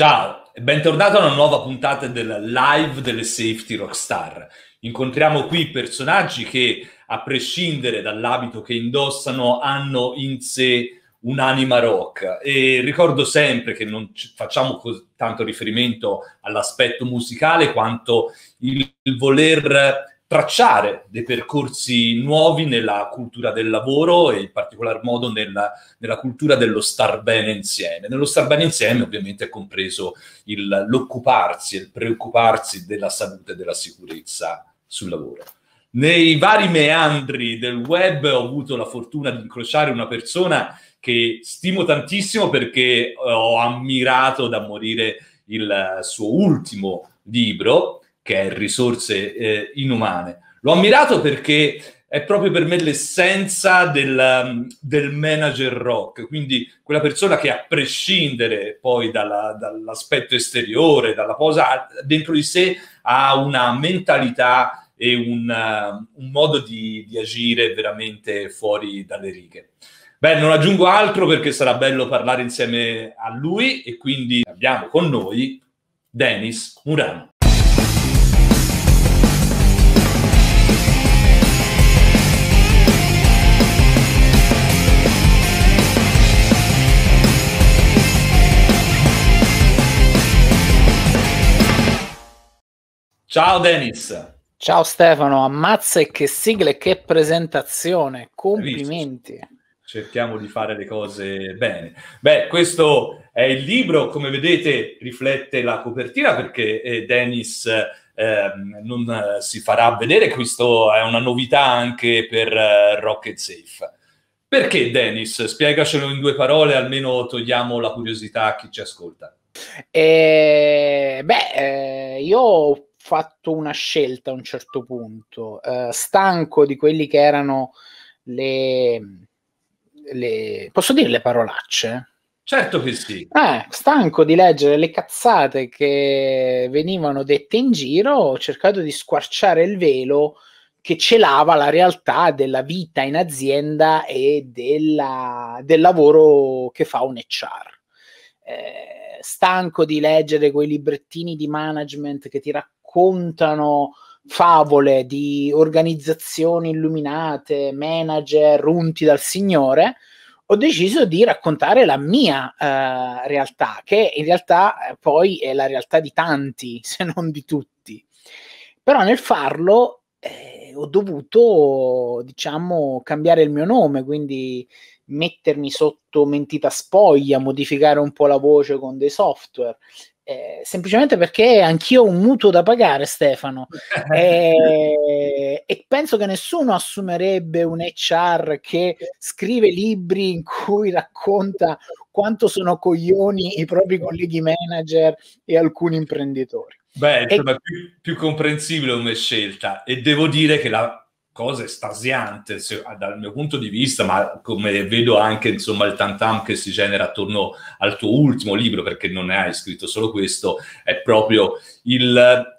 Ciao e bentornato a una nuova puntata del live delle Safety Rockstar. Incontriamo qui personaggi che, a prescindere dall'abito che indossano, hanno in sé un'anima rock. E ricordo sempre che non facciamo tanto riferimento all'aspetto musicale quanto il voler tracciare dei percorsi nuovi nella cultura del lavoro e in particolar modo nella, nella cultura dello star bene insieme. Nello star bene insieme ovviamente è compreso il, l'occuparsi e il preoccuparsi della salute e della sicurezza sul lavoro. Nei vari meandri del web ho avuto la fortuna di incrociare una persona che stimo tantissimo perché eh, ho ammirato da morire il eh, suo ultimo libro, che è risorse eh, inumane. L'ho ammirato perché è proprio per me l'essenza del, del, manager rock, quindi quella persona che a prescindere poi dalla, dall'aspetto esteriore, dalla posa, dentro di sé ha una mentalità e un, uh, un modo di, di, agire veramente fuori dalle righe. Beh, non aggiungo altro perché sarà bello parlare insieme a lui e quindi abbiamo con noi Denis Murano. Ciao Denis. Ciao Stefano, ammazza e che sigla e che presentazione, complimenti. Cerchiamo di fare le cose bene. Beh, questo è il libro, come vedete riflette la copertina perché eh, Denis eh, non eh, si farà vedere, questo è una novità anche per eh, Rocket Safe. Perché Denis? Spiegacelo in due parole, almeno togliamo la curiosità a chi ci ascolta. Eh, beh, eh, io fatto una scelta a un certo punto, eh, stanco di quelli che erano le, le... posso dire le parolacce? Certo che sì. Eh, stanco di leggere le cazzate che venivano dette in giro, ho cercato di squarciare il velo che celava la realtà della vita in azienda e della, del lavoro che fa un HR. Eh, stanco di leggere quei librettini di management che ti raccontano raccontano favole di organizzazioni illuminate, manager unti dal Signore, ho deciso di raccontare la mia eh, realtà, che in realtà eh, poi è la realtà di tanti, se non di tutti. Però nel farlo eh, ho dovuto, diciamo, cambiare il mio nome, quindi mettermi sotto mentita spoglia, modificare un po' la voce con dei software, eh, semplicemente perché anch'io ho un mutuo da pagare, Stefano, e, eh, e, penso che nessuno assumerebbe un HR che scrive libri in cui racconta quanto sono coglioni i propri colleghi manager e alcuni imprenditori. Beh, insomma, e... più, più comprensibile come scelta e devo dire che la cosa estasiante se, dal mio punto di vista, ma come vedo anche insomma il tantam che si genera attorno al tuo ultimo libro, perché non ne hai scritto solo questo, è proprio il,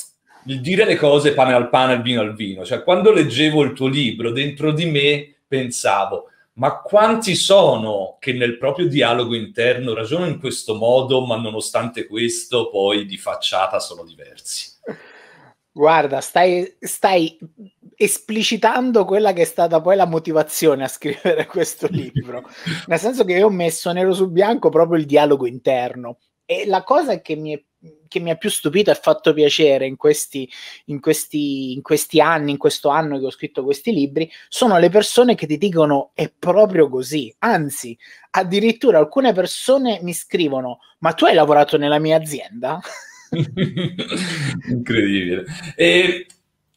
il dire le cose pane al pane, il vino al vino. Cioè, quando leggevo il tuo libro, dentro di me pensavo, ma quanti sono che nel proprio dialogo interno ragionano in questo modo, ma nonostante questo poi di facciata sono diversi? Guarda, stai, stai esplicitando quella che è stata poi la motivazione a scrivere questo libro. Nel senso che io ho messo nero su bianco proprio il dialogo interno. E la cosa che mi, è, che mi ha più stupito e fatto piacere in questi, in, questi, in questi anni, in questo anno che ho scritto questi libri, sono le persone che ti dicono è proprio così. Anzi, addirittura alcune persone mi scrivono, ma tu hai lavorato nella mia azienda? Incredibile. E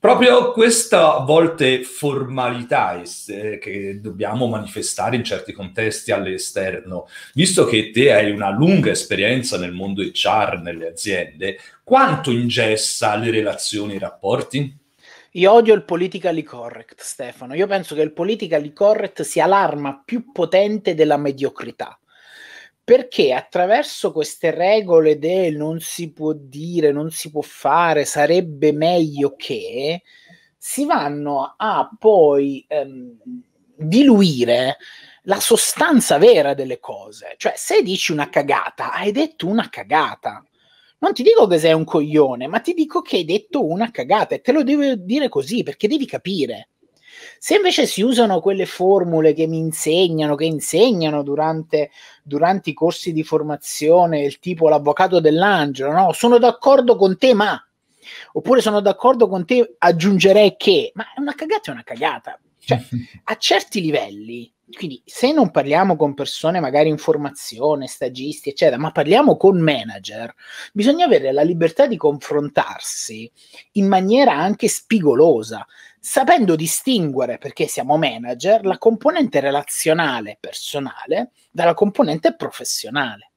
Proprio questa a volte formalità eh, che dobbiamo manifestare in certi contesti all'esterno, visto che te hai una lunga esperienza nel mondo HR, nelle aziende, quanto ingessa le relazioni e i rapporti? Io odio il politically correct, Stefano. Io penso che il politically correct sia l'arma più potente della mediocrità perché attraverso queste regole del non si può dire, non si può fare, sarebbe meglio che, si vanno a poi ehm, diluire la sostanza vera delle cose. Cioè, se dici una cagata, hai detto una cagata. Non ti dico che sei un coglione, ma ti dico che hai detto una cagata e te lo devo dire così perché devi capire. Se invece si usano quelle formule che mi insegnano, che insegnano durante, durante i corsi di formazione, il tipo l'avvocato dell'angelo, no? Sono d'accordo con te, ma... Oppure sono d'accordo con te, aggiungerei che... Ma è una cagata, è una cagata. Cioè, a certi livelli quindi se non parliamo con persone magari in formazione, stagisti, eccetera, ma parliamo con manager, bisogna avere la libertà di confrontarsi in maniera anche spigolosa sapendo distinguere, perché siamo manager, la componente relazionale personale dalla componente professionale.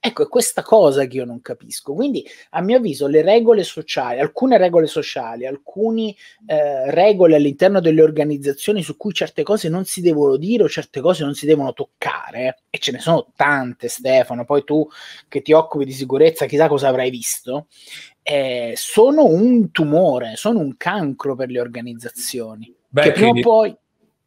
Ecco, è questa cosa che io non capisco. Quindi, a mio avviso, le regole sociali, alcune regole sociali, alcune eh, regole all'interno delle organizzazioni su cui certe cose non si devono dire o certe cose non si devono toccare, e ce ne sono tante, Stefano, poi tu che ti occupi di sicurezza, chissà cosa avrai visto, eh, sono un tumore, sono un cancro per le organizzazioni. Beh, che prima o poi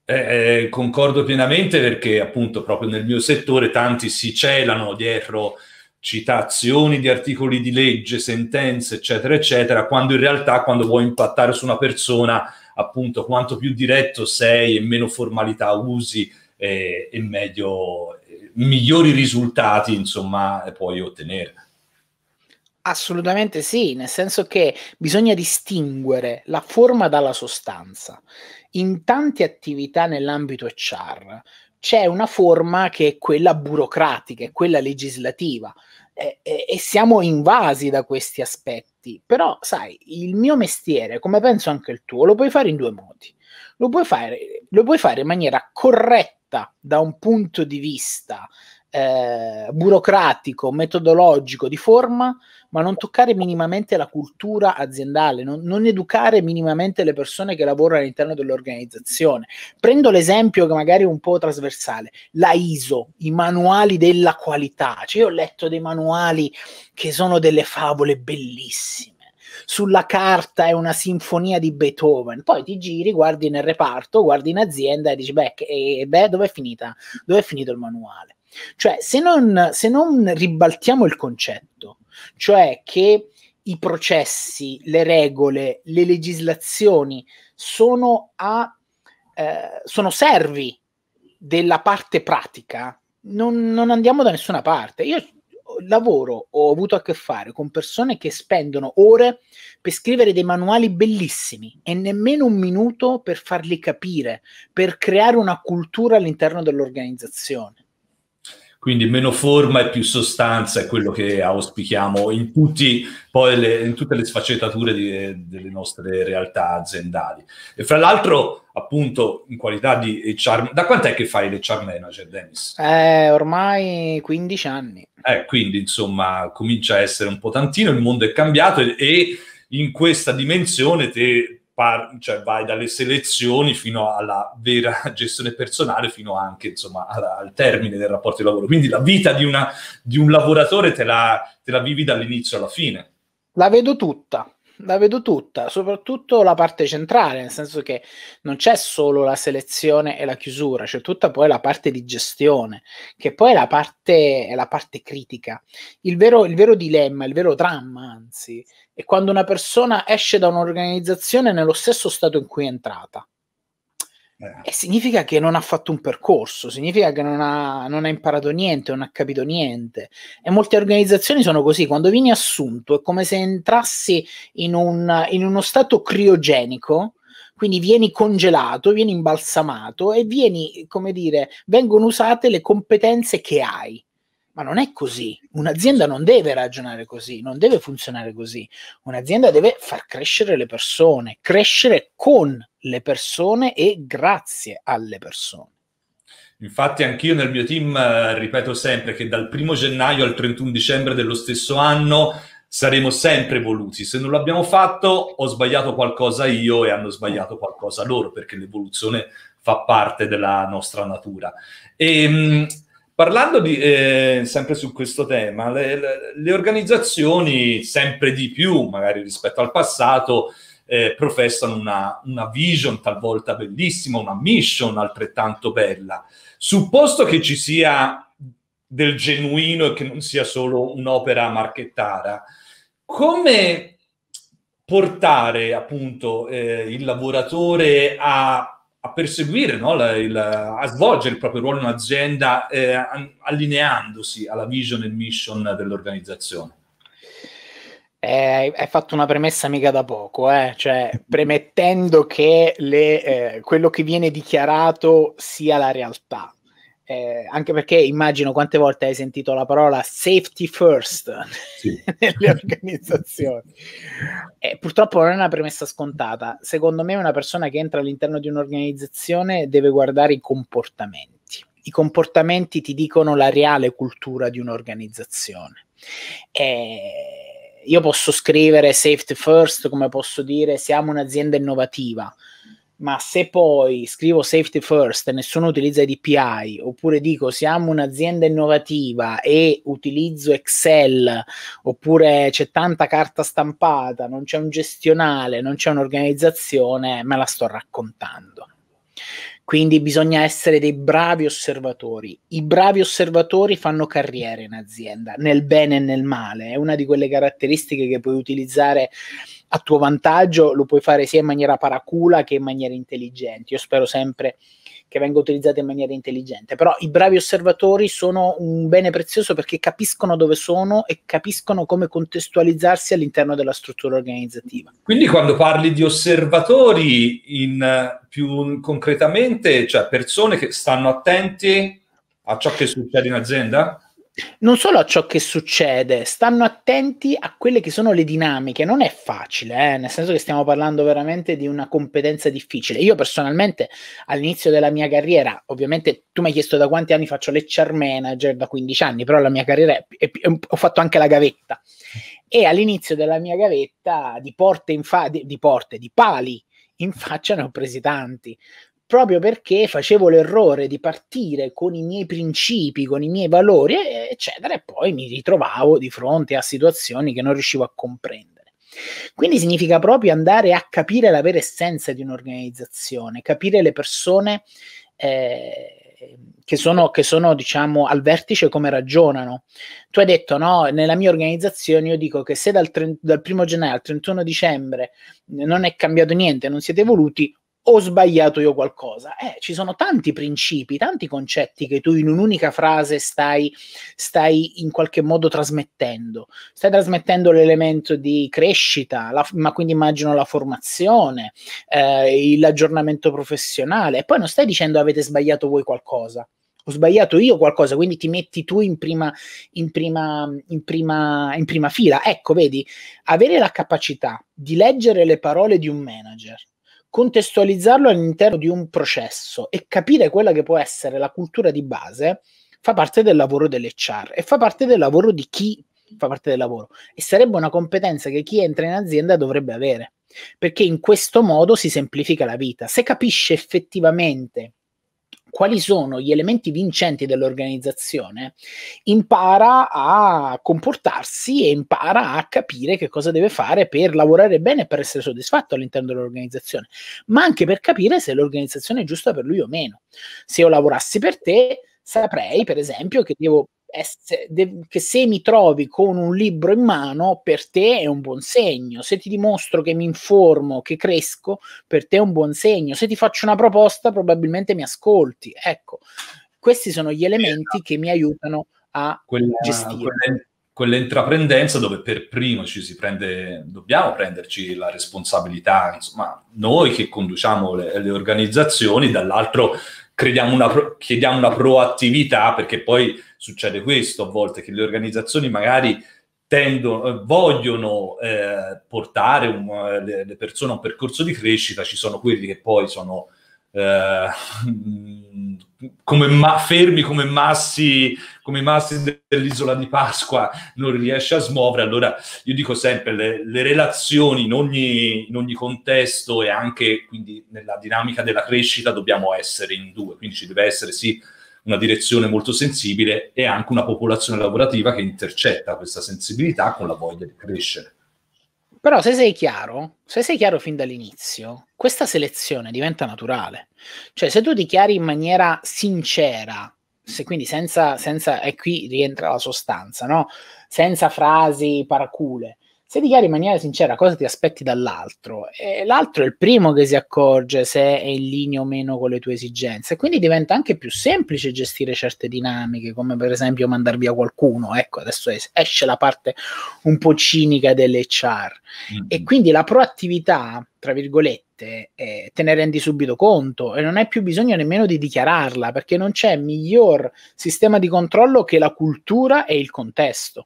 eh, eh, concordo pienamente perché appunto proprio nel mio settore tanti si celano dietro citazioni di articoli di legge, sentenze, eccetera, eccetera, quando in realtà quando vuoi impattare su una persona, appunto, quanto più diretto sei e meno formalità usi eh, e meglio, eh, migliori risultati, insomma, puoi ottenere. Assolutamente sì, nel senso che bisogna distinguere la forma dalla sostanza. In tante attività nell'ambito HR c'è una forma che è quella burocratica, è quella legislativa e, e, e siamo invasi da questi aspetti. Però, sai, il mio mestiere, come penso anche il tuo, lo puoi fare in due modi. Lo puoi fare, lo puoi fare in maniera corretta da un punto di vista eh, burocratico, metodologico, di forma, ma non toccare minimamente la cultura aziendale, non, non educare minimamente le persone che lavorano all'interno dell'organizzazione. Prendo l'esempio che magari è un po' trasversale, la ISO, i manuali della qualità. Cioè, io ho letto dei manuali che sono delle favole bellissime sulla carta è una sinfonia di Beethoven, poi ti giri, guardi nel reparto, guardi in azienda e dici, beh, e, eh, beh dove è finita? Dove è finito il manuale? Cioè, se non, se non ribaltiamo il concetto, cioè che i processi, le regole, le legislazioni sono, a, eh, sono servi della parte pratica, non, non andiamo da nessuna parte. Io lavoro, ho avuto a che fare con persone che spendono ore per scrivere dei manuali bellissimi e nemmeno un minuto per farli capire, per creare una cultura all'interno dell'organizzazione. Quindi meno forma e più sostanza è quello che auspichiamo in, tutti, le, in tutte le sfaccettature di, delle nostre realtà aziendali. E fra l'altro, appunto, in qualità di HR... Da quant'è che fai l'HR manager, Dennis? Eh, ormai 15 anni. Eh, quindi, insomma, comincia a essere un po' tantino, il mondo è cambiato e, e in questa dimensione te par- cioè vai dalle selezioni fino alla vera gestione personale, fino anche insomma, alla, al termine del rapporto di lavoro. Quindi la vita di, una, di un lavoratore te la, te la vivi dall'inizio alla fine. La vedo tutta la vedo tutta, soprattutto la parte centrale, nel senso che non c'è solo la selezione e la chiusura, c'è tutta poi la parte di gestione, che poi è la parte, è la parte critica. Il vero, il vero dilemma, il vero dramma, anzi, è quando una persona esce da un'organizzazione nello stesso stato in cui è entrata. Eh. E significa che non ha fatto un percorso, significa che non ha, non ha, imparato niente, non ha capito niente. E molte organizzazioni sono così, quando vieni assunto è come se entrassi in, un, in uno stato criogenico, quindi vieni congelato, vieni imbalsamato e vieni, come dire, vengono usate le competenze che hai ma non è così. Un'azienda non deve ragionare così, non deve funzionare così. Un'azienda deve far crescere le persone, crescere con le persone e grazie alle persone. Infatti anch'io nel mio team eh, ripeto sempre che dal 1 gennaio al 31 dicembre dello stesso anno saremo sempre evoluti. Se non l'abbiamo fatto, ho sbagliato qualcosa io e hanno sbagliato qualcosa loro, perché l'evoluzione fa parte della nostra natura. E, ehm, Parlando di, eh, sempre su questo tema, le, le, le, organizzazioni sempre di più, magari rispetto al passato, eh, professano una, una, vision talvolta bellissima, una mission altrettanto bella. Supposto che ci sia del genuino e che non sia solo un'opera marchettara, come portare appunto eh, il lavoratore a a perseguire, no? la, il, a svolgere il proprio ruolo in un'azienda eh, allineandosi alla vision e mission dell'organizzazione. Eh, hai fatto una premessa mica da poco, eh? cioè premettendo che le, eh, quello che viene dichiarato sia la realtà eh, anche perché immagino quante volte hai sentito la parola safety first sì. nelle organizzazioni. Eh, purtroppo non è una premessa scontata. Secondo me una persona che entra all'interno di un'organizzazione deve guardare i comportamenti. I comportamenti ti dicono la reale cultura di un'organizzazione. Eh, io posso scrivere safety first, come posso dire siamo un'azienda innovativa ma se poi scrivo safety first e nessuno utilizza i DPI, oppure dico siamo un'azienda innovativa e utilizzo Excel, oppure c'è tanta carta stampata, non c'è un gestionale, non c'è un'organizzazione, me la sto raccontando. Quindi bisogna essere dei bravi osservatori. I bravi osservatori fanno carriera in azienda, nel bene e nel male. È una di quelle caratteristiche che puoi utilizzare a tuo vantaggio lo puoi fare sia in maniera paracula che in maniera intelligente. Io spero sempre che venga utilizzata in maniera intelligente, però i bravi osservatori sono un bene prezioso perché capiscono dove sono e capiscono come contestualizzarsi all'interno della struttura organizzativa. Quindi quando parli di osservatori, in, più concretamente, cioè persone che stanno attenti a ciò che succede in azienda? non solo a ciò che succede, stanno attenti a quelle che sono le dinamiche. Non è facile, eh? nel senso che stiamo parlando veramente di una competenza difficile. Io personalmente all'inizio della mia carriera, ovviamente tu mi hai chiesto da quanti anni faccio lecture manager, da 15 anni, però la mia carriera è, è, è, ho fatto anche la gavetta. E all'inizio della mia gavetta di porte in fa- di, di porte, di pali in faccia ne ho presi tanti proprio perché facevo l'errore di partire con i miei principi, con i miei valori, eccetera, e poi mi ritrovavo di fronte a situazioni che non riuscivo a comprendere. Quindi significa proprio andare a capire la vera essenza di un'organizzazione, capire le persone eh, che, sono, che sono, diciamo, al vertice come ragionano. Tu hai detto, no, nella mia organizzazione io dico che se dal, 30, dal primo gennaio al 31 dicembre non è cambiato niente, non siete voluti, ho sbagliato io qualcosa? Eh, ci sono tanti principi, tanti concetti che tu in un'unica frase stai, stai in qualche modo trasmettendo. Stai trasmettendo l'elemento di crescita, la, ma quindi immagino la formazione, eh, l'aggiornamento professionale, e poi non stai dicendo avete sbagliato voi qualcosa. Ho sbagliato io qualcosa, quindi ti metti tu in prima, in prima, in prima, in prima fila. Ecco, vedi, avere la capacità di leggere le parole di un manager contestualizzarlo all'interno di un processo e capire quella che può essere la cultura di base fa parte del lavoro dell'HR e fa parte del lavoro di chi fa parte del lavoro e sarebbe una competenza che chi entra in azienda dovrebbe avere perché in questo modo si semplifica la vita. Se capisce effettivamente quali sono gli elementi vincenti dell'organizzazione, impara a comportarsi e impara a capire che cosa deve fare per lavorare bene e per essere soddisfatto all'interno dell'organizzazione, ma anche per capire se l'organizzazione è giusta per lui o meno. Se io lavorassi per te, saprei, per esempio, che devo che se mi trovi con un libro in mano, per te è un buon segno. Se ti dimostro che mi informo, che cresco, per te è un buon segno. Se ti faccio una proposta, probabilmente mi ascolti. Ecco, questi sono gli elementi che mi aiutano a quella, gestire. Quella, quell'intraprendenza dove per primo ci si prende, dobbiamo prenderci la responsabilità, insomma, noi che conduciamo le, le organizzazioni, dall'altro crediamo una, chiediamo una proattività perché poi succede questo a volte, che le organizzazioni magari tendono, eh, vogliono eh, portare un, eh, le, persone a un percorso di crescita, ci sono quelli che poi sono eh, come ma- fermi come massi, come massi dell'isola di Pasqua, non riesce a smuovere. Allora io dico sempre, le, le relazioni in ogni, in ogni, contesto e anche quindi nella dinamica della crescita dobbiamo essere in due, quindi ci deve essere sì una direzione molto sensibile e anche una popolazione lavorativa che intercetta questa sensibilità con la voglia di crescere. Però se sei chiaro, se sei chiaro fin dall'inizio, questa selezione diventa naturale. Cioè, se tu dichiari in maniera sincera, se quindi senza, senza e qui rientra la sostanza, no? Senza frasi paracule, se dichiari in maniera sincera cosa ti aspetti dall'altro, e eh, l'altro è il primo che si accorge se è in linea o meno con le tue esigenze, quindi diventa anche più semplice gestire certe dinamiche, come per esempio mandar via qualcuno, ecco adesso es- esce la parte un po' cinica dell'HR mm-hmm. e quindi la proattività, tra virgolette, eh, te ne rendi subito conto e non hai più bisogno nemmeno di dichiararla perché non c'è miglior sistema di controllo che la cultura e il contesto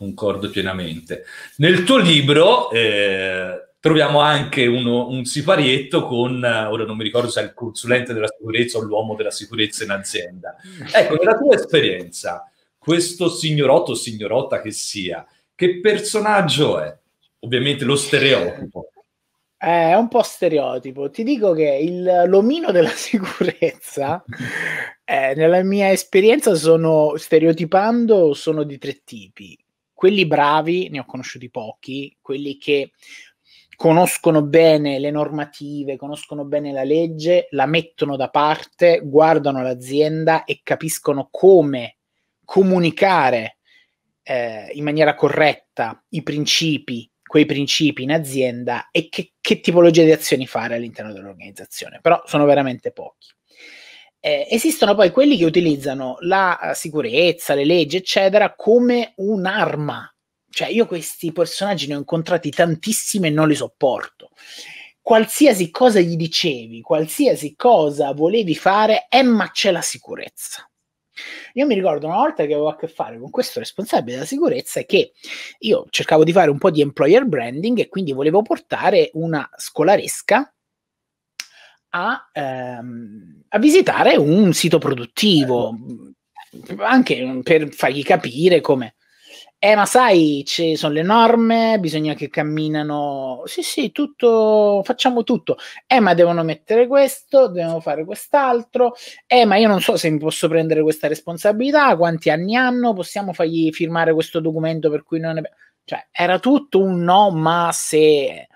concordo pienamente. Nel tuo libro eh, troviamo anche uno, un siparietto con, eh, ora non mi ricordo se è il consulente della sicurezza o l'uomo della sicurezza in azienda. Ecco, nella tua esperienza, questo signorotto o signorotta che sia, che personaggio è? Ovviamente lo stereotipo. È un po' stereotipo. Ti dico che il, l'omino della sicurezza, eh, nella mia esperienza, sono stereotipando, sono di tre tipi. Quelli bravi ne ho conosciuti pochi, quelli che conoscono bene le normative, conoscono bene la legge, la mettono da parte, guardano l'azienda e capiscono come comunicare eh, in maniera corretta i principi, quei principi in azienda e che, che tipologia di azioni fare all'interno dell'organizzazione. Però sono veramente pochi. Eh, esistono poi quelli che utilizzano la eh, sicurezza, le leggi, eccetera, come un'arma. Cioè, io questi personaggi ne ho incontrati tantissimi e non li sopporto. Qualsiasi cosa gli dicevi, qualsiasi cosa volevi fare, è ma c'è la sicurezza. Io mi ricordo una volta che avevo a che fare con questo responsabile della sicurezza e che io cercavo di fare un po' di employer branding e quindi volevo portare una scolaresca a, ehm, a visitare un sito produttivo, anche per fargli capire come... Eh, ma sai, ci sono le norme, bisogna che camminano. Sì, sì, tutto, facciamo tutto. Eh, ma devono mettere questo, devono fare quest'altro. Eh, ma io non so se mi posso prendere questa responsabilità. Quanti anni hanno? Possiamo fargli firmare questo documento per cui non è. Cioè, era tutto un no, ma se.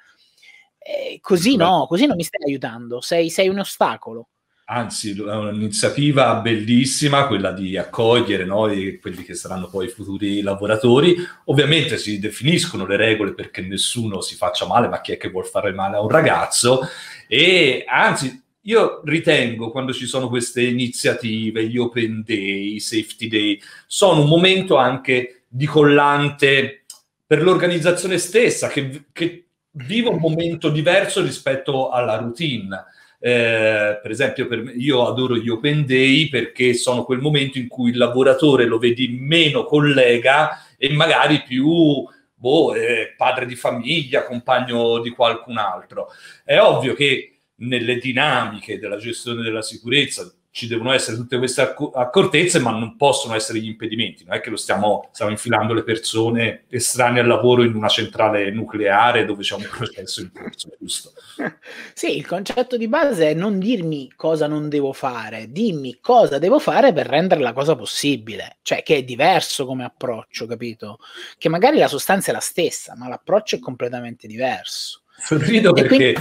Eh, così Beh. Cioè no, così non mi stai aiutando, sei, sei un ostacolo. Anzi, è un'iniziativa bellissima quella di accogliere no, quelli che saranno poi i futuri lavoratori. Ovviamente si definiscono le regole perché nessuno si faccia male, ma chi è che vuol fare male a un ragazzo? E anzi, io ritengo quando ci sono queste iniziative, gli open day, i safety day, sono un momento anche di collante per l'organizzazione stessa che, che vivo un momento diverso rispetto alla routine. Eh, per esempio, per me, io adoro gli open day perché sono quel momento in cui il lavoratore lo vedi meno collega e magari più boh, eh, padre di famiglia, compagno di qualcun altro. È ovvio che nelle dinamiche della gestione della sicurezza, ci devono essere tutte queste accortezze, ma non possono essere gli impedimenti. Non è che lo stiamo, stiamo infilando le persone estranee al lavoro in una centrale nucleare dove c'è un processo in corso, giusto? Sì, il concetto di base è non dirmi cosa non devo fare, dimmi cosa devo fare per rendere la cosa possibile, cioè che è diverso come approccio, capito? Che magari la sostanza è la stessa, ma l'approccio è completamente diverso. Sorrido perché quindi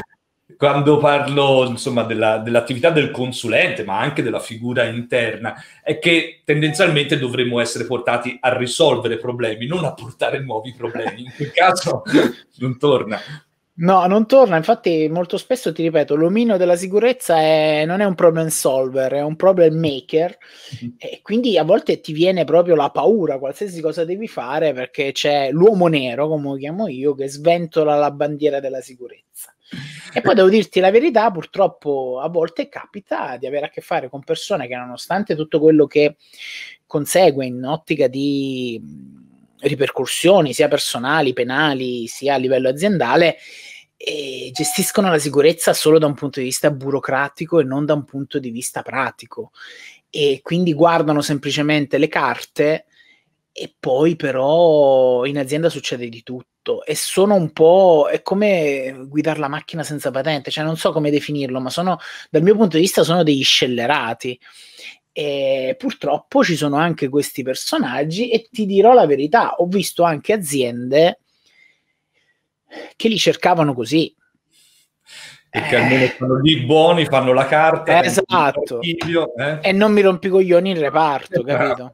quando parlo insomma, della, dell'attività del consulente, ma anche della figura interna, è che tendenzialmente dovremmo essere portati a risolvere problemi, non a portare nuovi problemi. In quel caso non torna. No, non torna, infatti molto spesso ti ripeto, l'omino della sicurezza è, non è un problem solver, è un problem maker mm-hmm. e quindi a volte ti viene proprio la paura, qualsiasi cosa devi fare perché c'è l'uomo nero, come lo chiamo io, che sventola la bandiera della sicurezza. E poi devo dirti la verità, purtroppo a volte capita di avere a che fare con persone che nonostante tutto quello che consegue in ottica di ripercussioni sia personali, penali, sia a livello aziendale, e gestiscono la sicurezza solo da un punto di vista burocratico e non da un punto di vista pratico. E quindi guardano semplicemente le carte e poi però in azienda succede di tutto e sono un po' è come guidare la macchina senza patente, cioè non so come definirlo, ma sono dal mio punto di vista sono degli scellerati e purtroppo ci sono anche questi personaggi e ti dirò la verità, ho visto anche aziende che li cercavano così. Perché eh, almeno sono lì buoni, fanno la carta. Esatto. Archivio, eh. E non mi rompi coglioni il reparto, esatto. capito?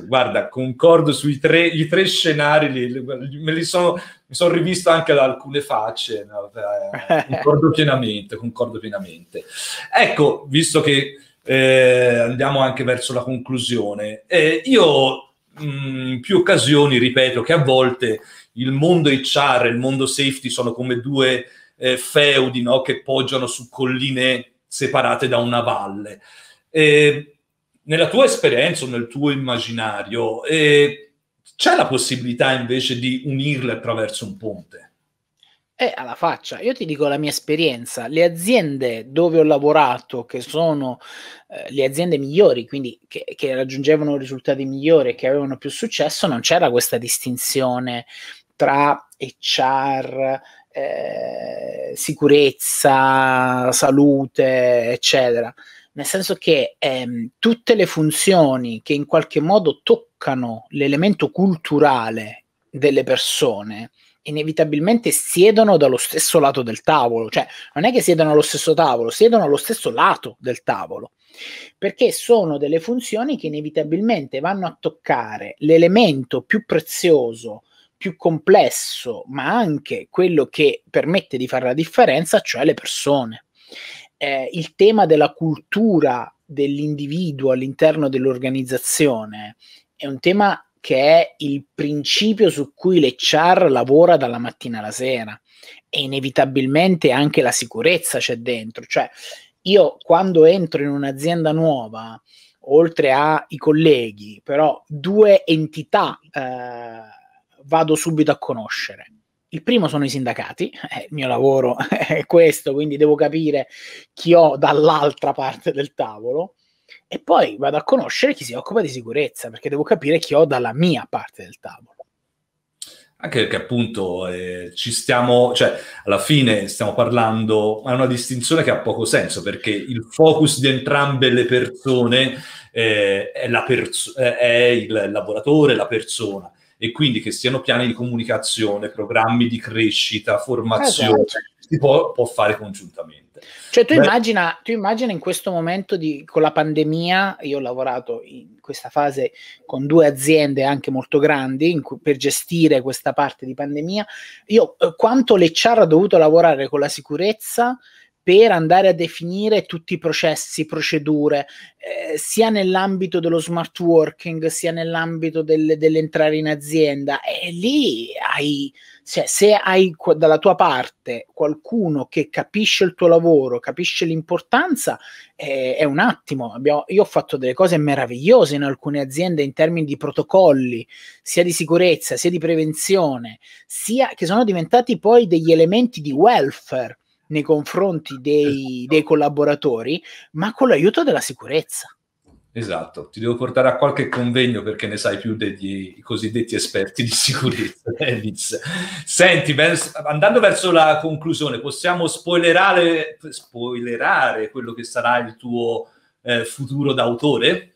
Eh, guarda, concordo sui tre, tre scenari, li, li, li sono, mi sono rivisto anche da alcune facce, no? concordo pienamente, concordo pienamente. Ecco, visto che eh, andiamo anche verso la conclusione. Eh, io mm, in più occasioni ripeto che a volte il mondo HR e il mondo safety sono come due eh, feudi no? che poggiano su colline separate da una valle. nella tua esperienza, nel tuo immaginario, eh, c'è la possibilità invece di unirle attraverso un ponte? È alla faccia, io ti dico la mia esperienza, le aziende dove ho lavorato, che sono eh, le aziende migliori, quindi che, che, raggiungevano risultati migliori, e che avevano più successo, non c'era questa distinzione tra HR, eh, sicurezza, salute, eccetera. Nel senso che ehm, tutte le funzioni che in qualche modo toccano l'elemento culturale delle persone, inevitabilmente siedono dallo stesso lato del tavolo, cioè non è che siedono allo stesso tavolo, siedono allo stesso lato del tavolo, perché sono delle funzioni che inevitabilmente vanno a toccare l'elemento più prezioso, più complesso, ma anche quello che permette di fare la differenza, cioè le persone. Eh, il tema della cultura dell'individuo all'interno dell'organizzazione è un tema che è il principio su cui l'HR lavora dalla mattina alla sera e inevitabilmente anche la sicurezza c'è dentro, cioè io quando entro in un'azienda nuova, oltre ai colleghi, però due entità eh, vado subito a conoscere. Il primo sono i sindacati, eh, il mio lavoro è questo, quindi devo capire chi ho dall'altra parte del tavolo e poi vado a conoscere chi si occupa di sicurezza, perché devo capire chi ho dalla mia parte del tavolo. Anche perché appunto eh, ci stiamo, cioè alla fine stiamo parlando, è una distinzione che ha poco senso perché il focus di entrambe le persone eh, è, la perso- eh, è il lavoratore, la persona e quindi che siano piani di comunicazione, programmi di crescita, formazione. Esatto si può, può, fare congiuntamente. Cioè tu Beh, immagina, tu immagina in questo momento di, con la pandemia, io ho lavorato in questa fase con due aziende anche molto grandi cui, per gestire questa parte di pandemia, io eh, quanto l'ECHAR ha dovuto lavorare con la sicurezza per andare a definire tutti i processi, procedure, eh, sia nell'ambito dello smart working, sia nell'ambito del, dell'entrare in azienda. E lì hai, cioè, se hai dalla tua parte qualcuno che capisce il tuo lavoro, capisce l'importanza, eh, è un attimo. Abbiamo, io ho fatto delle cose meravigliose in alcune aziende in termini di protocolli, sia di sicurezza, sia di prevenzione, sia che sono diventati poi degli elementi di welfare nei confronti dei, esatto. dei collaboratori, ma con l'aiuto della sicurezza. Esatto, ti devo portare a qualche convegno perché ne sai più dei cosiddetti esperti di sicurezza. Senti, andando verso la conclusione, possiamo spoilerare, spoilerare quello che sarà il tuo eh, futuro d'autore?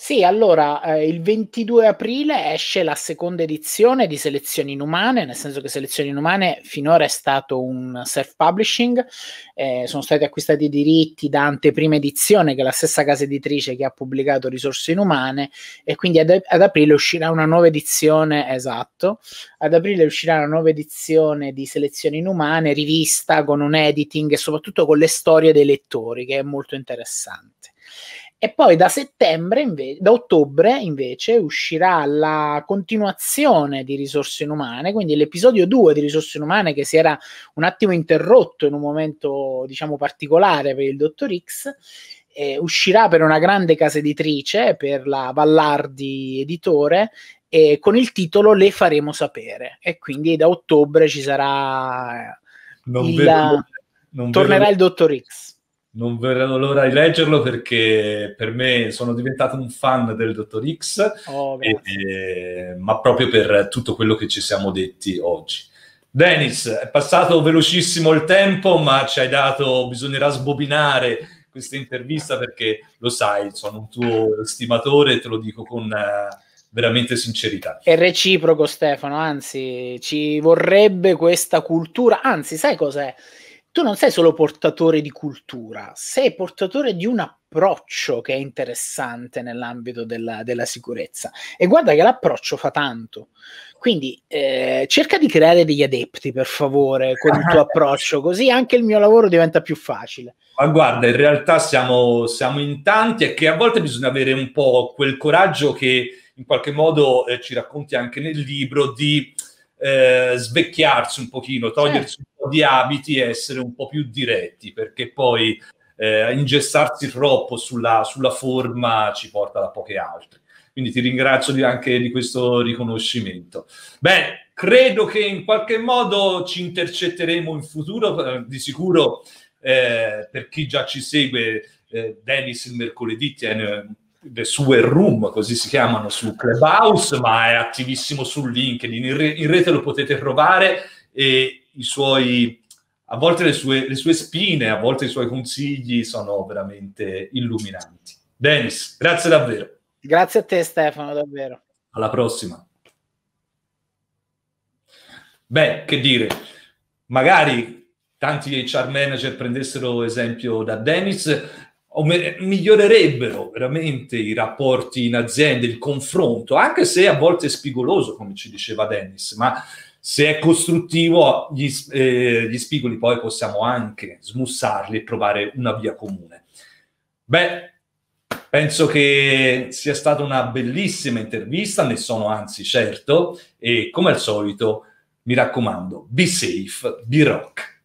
Sì, allora eh, il 22 aprile esce la seconda edizione di Selezioni Inumane, nel senso che Selezioni Inumane finora è stato un self-publishing, eh, sono stati acquistati i diritti da anteprima edizione, che è la stessa casa editrice che ha pubblicato Risorse Inumane, e quindi ad, ad aprile uscirà una nuova edizione, esatto, ad aprile uscirà una nuova edizione di Selezioni Inumane, rivista, con un editing e soprattutto con le storie dei lettori, che è molto interessante. E poi da settembre, invece, da ottobre invece, uscirà la continuazione di Risorse Inumane, quindi l'episodio 2 di Risorse Inumane che si era un attimo interrotto in un momento, diciamo, particolare per il Dottor X, eh, uscirà per una grande casa editrice, per la Vallardi Editore, eh, con il titolo Le faremo sapere. E quindi da ottobre ci sarà... Non il, vedo, non tornerà vedo. il Dottor X non vedrò l'ora di leggerlo perché per me sono diventato un fan del Dottor X, oh, e, e, eh, ma proprio per tutto quello che ci siamo detti oggi. Denis, è passato velocissimo il tempo, ma ci hai dato, bisognerà sbobinare questa intervista perché lo sai, sono un tuo stimatore e te lo dico con eh, veramente sincerità. È reciproco Stefano, anzi ci vorrebbe questa cultura, anzi sai cos'è? tu non sei solo portatore di cultura, sei portatore di un approccio che è interessante nell'ambito della, della sicurezza. E guarda che l'approccio fa tanto. Quindi eh, cerca di creare degli adepti, per favore, con il tuo approccio, così anche il mio lavoro diventa più facile. Ma guarda, in realtà siamo, siamo in tanti e che a volte bisogna avere un po' quel coraggio che in qualche modo eh, ci racconti anche nel libro di eh, svecchiarsi un pochino, togliersi certo. un po' di abiti e essere un po' più diretti, perché poi eh, ingessarsi troppo sulla, sulla, forma ci porta da poche altre. Quindi ti ringrazio di, anche di questo riconoscimento. Beh, credo che in qualche modo ci intercetteremo in futuro, eh, di sicuro eh, per chi già ci segue, eh, Dennis il mercoledì tiene le sue room, così si chiamano su Clubhouse, ma è attivissimo su LinkedIn, in, re, in rete lo potete trovare e i suoi, a volte le sue, le sue, spine, a volte i suoi consigli sono veramente illuminanti. Dennis, grazie davvero. Grazie a te Stefano, davvero. Alla prossima. Beh, che dire, magari tanti HR manager prendessero esempio da Dennis migliorerebbero veramente i rapporti in azienda, il confronto, anche se a volte è spigoloso, come ci diceva Dennis, ma se è costruttivo gli, eh, gli spigoli poi possiamo anche smussarli e trovare una via comune. Beh, penso che sia stata una bellissima intervista, ne sono anzi certo, e come al solito, mi raccomando, be safe, be rock.